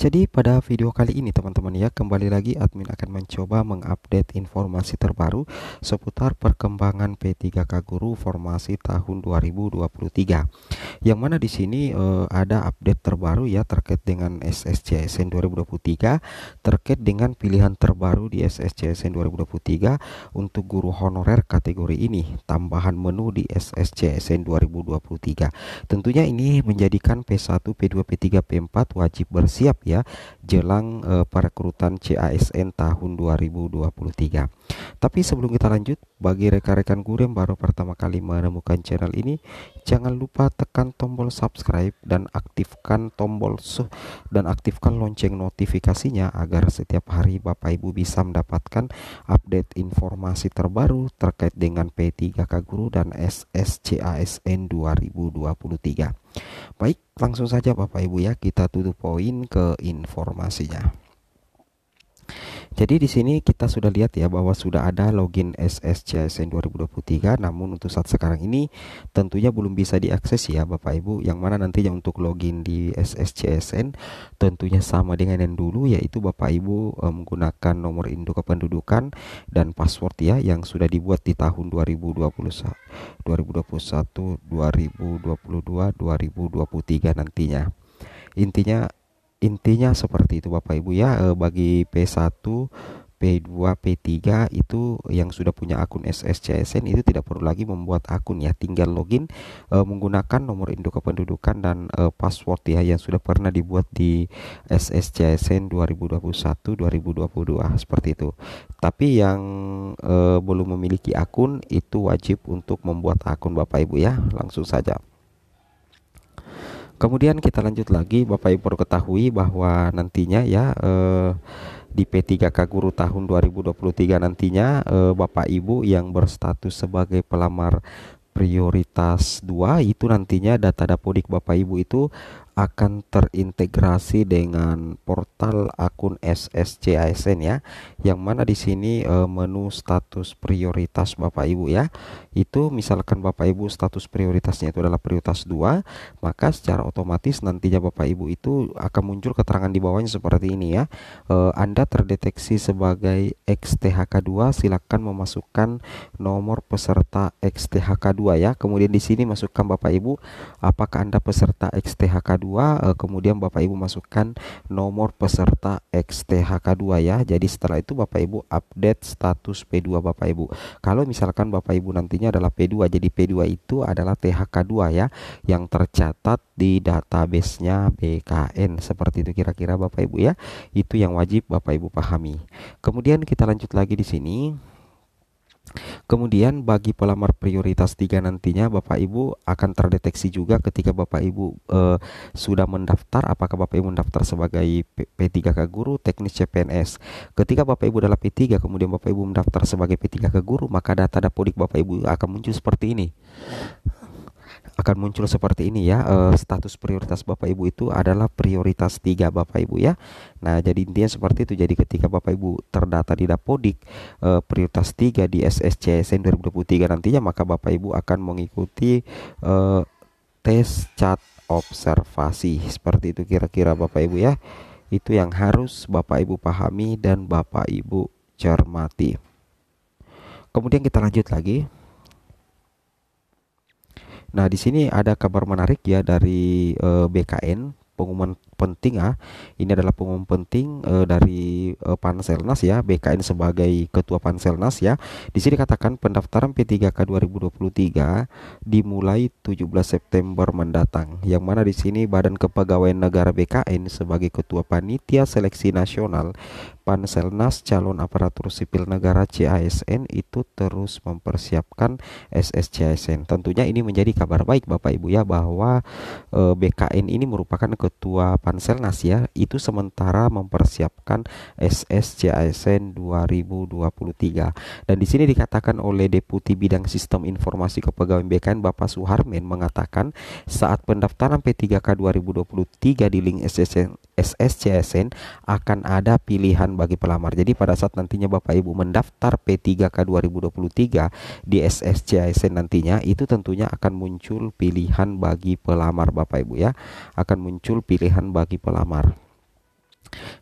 Jadi pada video kali ini teman-teman ya kembali lagi admin akan mencoba mengupdate informasi terbaru seputar perkembangan P3K Guru formasi tahun 2023. Yang mana di sini eh, ada update terbaru ya terkait dengan SSCSN 2023 terkait dengan pilihan terbaru di SSCSN 2023 untuk guru honorer kategori ini tambahan menu di SSCSN 2023. Tentunya ini menjadikan P1, P2, P3, P4 wajib bersiap ya, ya jelang uh, perekrutan CASN tahun 2023. Tapi sebelum kita lanjut, bagi rekan-rekan guru yang baru pertama kali menemukan channel ini, jangan lupa tekan tombol subscribe dan aktifkan tombol su dan aktifkan lonceng notifikasinya agar setiap hari Bapak Ibu bisa mendapatkan update informasi terbaru terkait dengan P3K Guru dan SSCASN 2023. Baik, langsung saja Bapak Ibu ya, kita tutup poin ke informasinya. Jadi di sini kita sudah lihat ya bahwa sudah ada login SSCSN 2023 namun untuk saat sekarang ini tentunya belum bisa diakses ya Bapak Ibu yang mana nantinya untuk login di SSCSN tentunya sama dengan yang dulu yaitu Bapak Ibu e, menggunakan nomor induk kependudukan dan password ya yang sudah dibuat di tahun 2020 2021 2022 2023 nantinya intinya intinya seperti itu Bapak Ibu ya eh, bagi P1 P2, P3 itu yang sudah punya akun SSCSN itu tidak perlu lagi membuat akun ya, tinggal login e, menggunakan nomor induk kependudukan dan e, password ya yang sudah pernah dibuat di SSCSN 2021-2022 seperti itu. Tapi yang e, belum memiliki akun itu wajib untuk membuat akun Bapak Ibu ya, langsung saja. Kemudian kita lanjut lagi, Bapak Ibu ketahui bahwa nantinya ya eh, di P3K Guru tahun 2023 nantinya eh, Bapak Ibu yang berstatus sebagai pelamar prioritas 2 itu nantinya data dapodik Bapak Ibu itu akan terintegrasi dengan portal akun SSC ASN ya yang mana di sini e, menu status prioritas Bapak Ibu ya itu misalkan Bapak Ibu status prioritasnya itu adalah prioritas 2 maka secara otomatis nantinya Bapak Ibu itu akan muncul keterangan di bawahnya seperti ini ya e, Anda terdeteksi sebagai XTHK2 silakan memasukkan nomor peserta XTHK2 ya kemudian di sini masukkan Bapak Ibu apakah Anda peserta XTHK2 2 eh, kemudian Bapak Ibu masukkan nomor peserta XTHK2 ya. Jadi setelah itu Bapak Ibu update status P2 Bapak Ibu. Kalau misalkan Bapak Ibu nantinya adalah P2, jadi P2 itu adalah THK2 ya yang tercatat di databasenya BKN seperti itu kira-kira Bapak Ibu ya. Itu yang wajib Bapak Ibu pahami. Kemudian kita lanjut lagi di sini. Kemudian bagi pelamar prioritas 3 nantinya Bapak Ibu akan terdeteksi juga ketika Bapak Ibu e, sudah mendaftar apakah Bapak Ibu mendaftar sebagai P3K guru teknis CPNS. Ketika Bapak Ibu adalah P3 kemudian Bapak Ibu mendaftar sebagai P3K guru maka data dapodik Bapak Ibu akan muncul seperti ini akan muncul seperti ini ya e, status prioritas Bapak Ibu itu adalah prioritas tiga Bapak Ibu ya nah jadi intinya seperti itu jadi ketika Bapak Ibu terdata di Dapodik e, prioritas tiga di SSCSN 2023 nantinya maka Bapak Ibu akan mengikuti e, tes cat observasi seperti itu kira-kira Bapak Ibu ya itu yang harus Bapak Ibu pahami dan Bapak Ibu cermati kemudian kita lanjut lagi Nah, di sini ada kabar menarik ya dari e, eh, BKN, pengumuman penting ah. Ini adalah pengumuman penting uh, dari uh, Panselnas ya, BKN sebagai ketua Panselnas ya. Di sini katakan pendaftaran P3K 2023 dimulai 17 September mendatang. Yang mana di sini Badan Kepegawaian Negara BKN sebagai ketua panitia seleksi nasional Panselnas calon aparatur sipil negara CASN itu terus mempersiapkan SSCASN. Tentunya ini menjadi kabar baik Bapak Ibu ya bahwa uh, eh, BKN ini merupakan ketua Panselnas ya itu sementara mempersiapkan SSCASN 2023 dan di sini dikatakan oleh Deputi Bidang Sistem Informasi Kepegawaian BKN Bapak Suharmen mengatakan saat pendaftaran P3K 2023 di link SSN SSCSN akan ada pilihan bagi pelamar. Jadi pada saat nantinya Bapak Ibu mendaftar P3K 2023 di SSCSN nantinya itu tentunya akan muncul pilihan bagi pelamar Bapak Ibu ya. Akan muncul pilihan bagi bagi pelamar.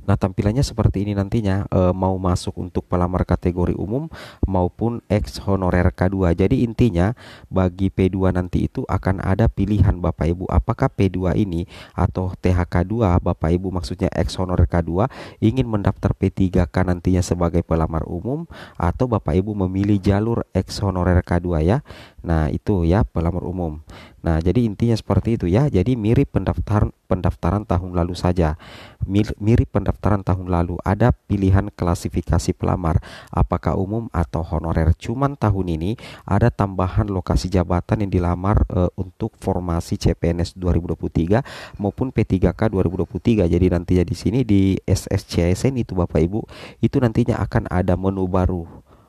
Nah, tampilannya seperti ini nantinya e, mau masuk untuk pelamar kategori umum maupun ex honorer K2. Jadi intinya bagi P2 nanti itu akan ada pilihan Bapak Ibu apakah P2 ini atau THK2 Bapak Ibu maksudnya ex honorer K2 ingin mendaftar P3K nantinya sebagai pelamar umum atau Bapak Ibu memilih jalur ex honorer K2 ya. Nah, itu ya pelamar umum. Nah, jadi intinya seperti itu ya. Jadi mirip pendaftaran pendaftaran tahun lalu saja. Mirip pendaftaran tahun lalu ada pilihan klasifikasi pelamar apakah umum atau honorer. Cuman tahun ini ada tambahan lokasi jabatan yang dilamar e, untuk formasi CPNS 2023 maupun P3K 2023. Jadi nantinya di sini di SSCSN itu Bapak Ibu, itu nantinya akan ada menu baru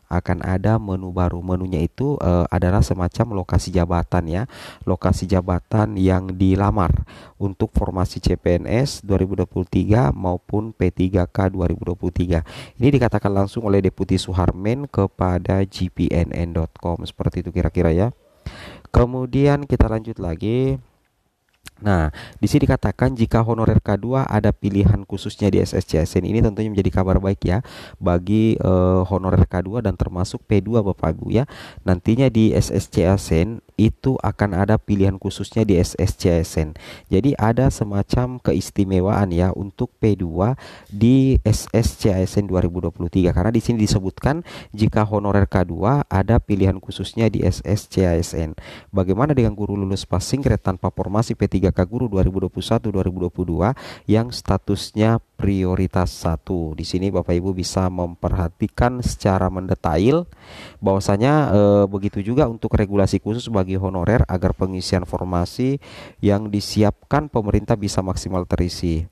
akan ada menu baru. Menunya itu uh, adalah semacam lokasi jabatan ya, lokasi jabatan yang dilamar untuk formasi CPNS 2023 maupun P3K 2023. Ini dikatakan langsung oleh Deputi Suharmen kepada gpnn.com seperti itu kira-kira ya. Kemudian kita lanjut lagi Nah, di sini dikatakan jika honorer K2 ada pilihan khususnya di SSCSN ini tentunya menjadi kabar baik ya bagi e, honorer K2 dan termasuk P2 Bapak Ibu ya. Nantinya di SSCSN itu akan ada pilihan khususnya di SSCSN. Jadi ada semacam keistimewaan ya untuk P2 di SSCSN 2023 karena di sini disebutkan jika honorer K2 ada pilihan khususnya di SSCSN. Bagaimana dengan guru lulus passing grade tanpa formasi P3K guru 2021-2022 yang statusnya prioritas satu. Di sini Bapak Ibu bisa memperhatikan secara mendetail bahwasanya e, begitu juga untuk regulasi khusus bagi honorer agar pengisian formasi yang disiapkan pemerintah bisa maksimal terisi.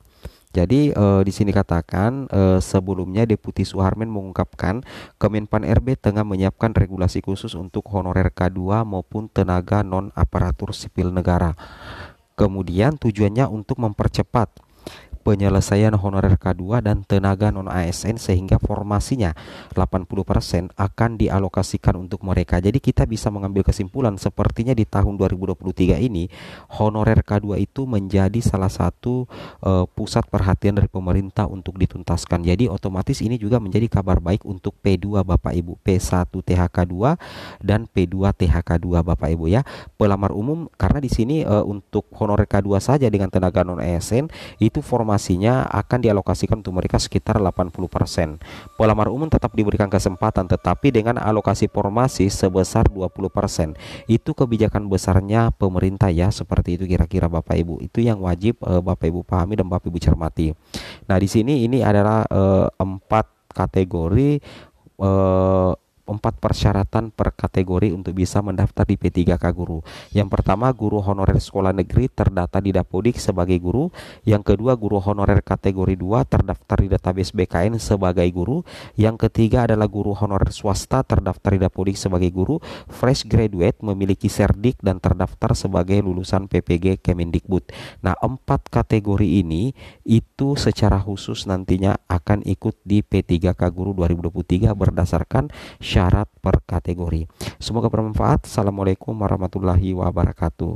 Jadi e, di sini katakan e, sebelumnya Deputi Suharmen mengungkapkan Kemenpan RB tengah menyiapkan regulasi khusus untuk honorer K2 maupun tenaga non aparatur sipil negara. Kemudian tujuannya untuk mempercepat penyelesaian honorer K2 dan tenaga non ASN sehingga formasinya 80% akan dialokasikan untuk mereka. Jadi kita bisa mengambil kesimpulan sepertinya di tahun 2023 ini honorer K2 itu menjadi salah satu uh, pusat perhatian dari pemerintah untuk dituntaskan. Jadi otomatis ini juga menjadi kabar baik untuk P2 Bapak Ibu, P1 THK2 dan P2 THK2 Bapak Ibu ya. Pelamar umum karena di sini uh, untuk honorer K2 saja dengan tenaga non ASN itu formasi alokasinya akan dialokasikan untuk mereka sekitar 80%. Pelamar umum tetap diberikan kesempatan tetapi dengan alokasi formasi sebesar 20%. Itu kebijakan besarnya pemerintah ya, seperti itu kira-kira Bapak Ibu. Itu yang wajib eh, Bapak Ibu pahami dan Bapak Ibu cermati. Nah, di sini ini adalah eh, empat kategori eh, empat persyaratan per kategori untuk bisa mendaftar di P3K Guru. Yang pertama, guru honorer sekolah negeri terdata di Dapodik sebagai guru. Yang kedua, guru honorer kategori 2 terdaftar di database BKN sebagai guru. Yang ketiga adalah guru honorer swasta terdaftar di Dapodik sebagai guru, fresh graduate memiliki serdik dan terdaftar sebagai lulusan PPG Kemendikbud. Nah, empat kategori ini itu secara khusus nantinya akan ikut di P3K Guru 2023 berdasarkan syarat per kategori. Semoga bermanfaat. Assalamualaikum warahmatullahi wabarakatuh.